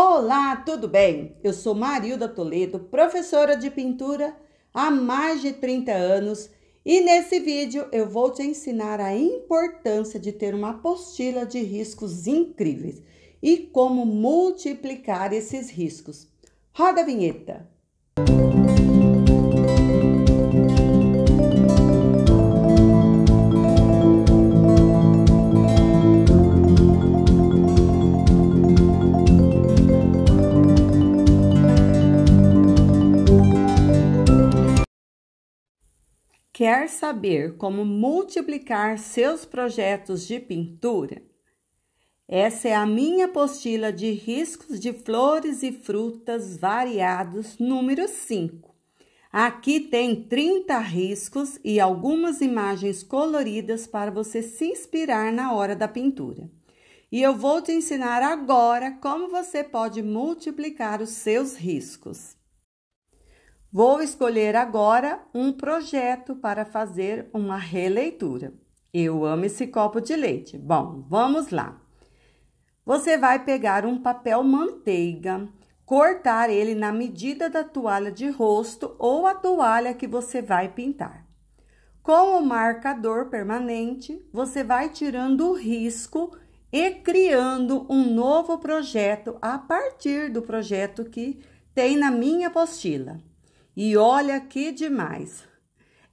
Olá, tudo bem? Eu sou Marilda Toledo, professora de pintura há mais de 30 anos e nesse vídeo eu vou te ensinar a importância de ter uma apostila de riscos incríveis e como multiplicar esses riscos. Roda a vinheta! Música Quer saber como multiplicar seus projetos de pintura? Essa é a minha apostila de riscos de flores e frutas variados, número 5. Aqui tem 30 riscos e algumas imagens coloridas para você se inspirar na hora da pintura. E eu vou te ensinar agora como você pode multiplicar os seus riscos. Vou escolher agora um projeto para fazer uma releitura. Eu amo esse copo de leite. Bom, vamos lá. Você vai pegar um papel manteiga, cortar ele na medida da toalha de rosto ou a toalha que você vai pintar. Com o marcador permanente, você vai tirando o risco e criando um novo projeto a partir do projeto que tem na minha apostila. E olha que demais!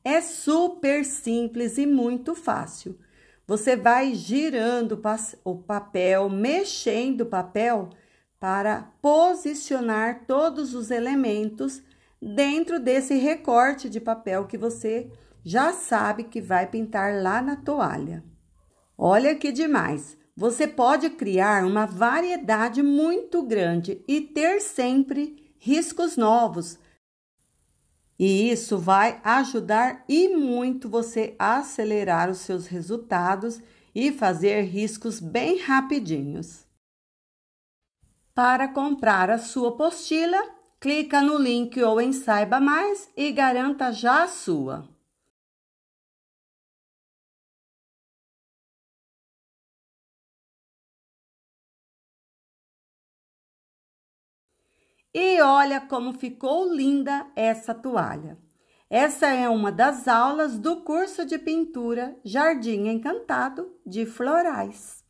É super simples e muito fácil. Você vai girando o papel, mexendo o papel para posicionar todos os elementos dentro desse recorte de papel que você já sabe que vai pintar lá na toalha. Olha que demais! Você pode criar uma variedade muito grande e ter sempre riscos novos e isso vai ajudar e muito você a acelerar os seus resultados e fazer riscos bem rapidinhos. Para comprar a sua apostila, clica no link ou em Saiba Mais e garanta já a sua. E olha como ficou linda essa toalha. Essa é uma das aulas do curso de pintura Jardim Encantado de Florais.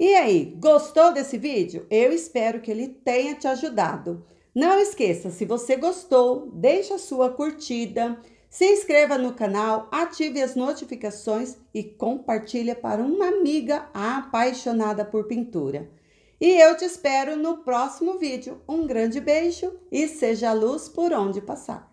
E aí, gostou desse vídeo? Eu espero que ele tenha te ajudado. Não esqueça, se você gostou, deixa a sua curtida, se inscreva no canal, ative as notificações e compartilhe para uma amiga apaixonada por pintura. E eu te espero no próximo vídeo. Um grande beijo e seja a luz por onde passar.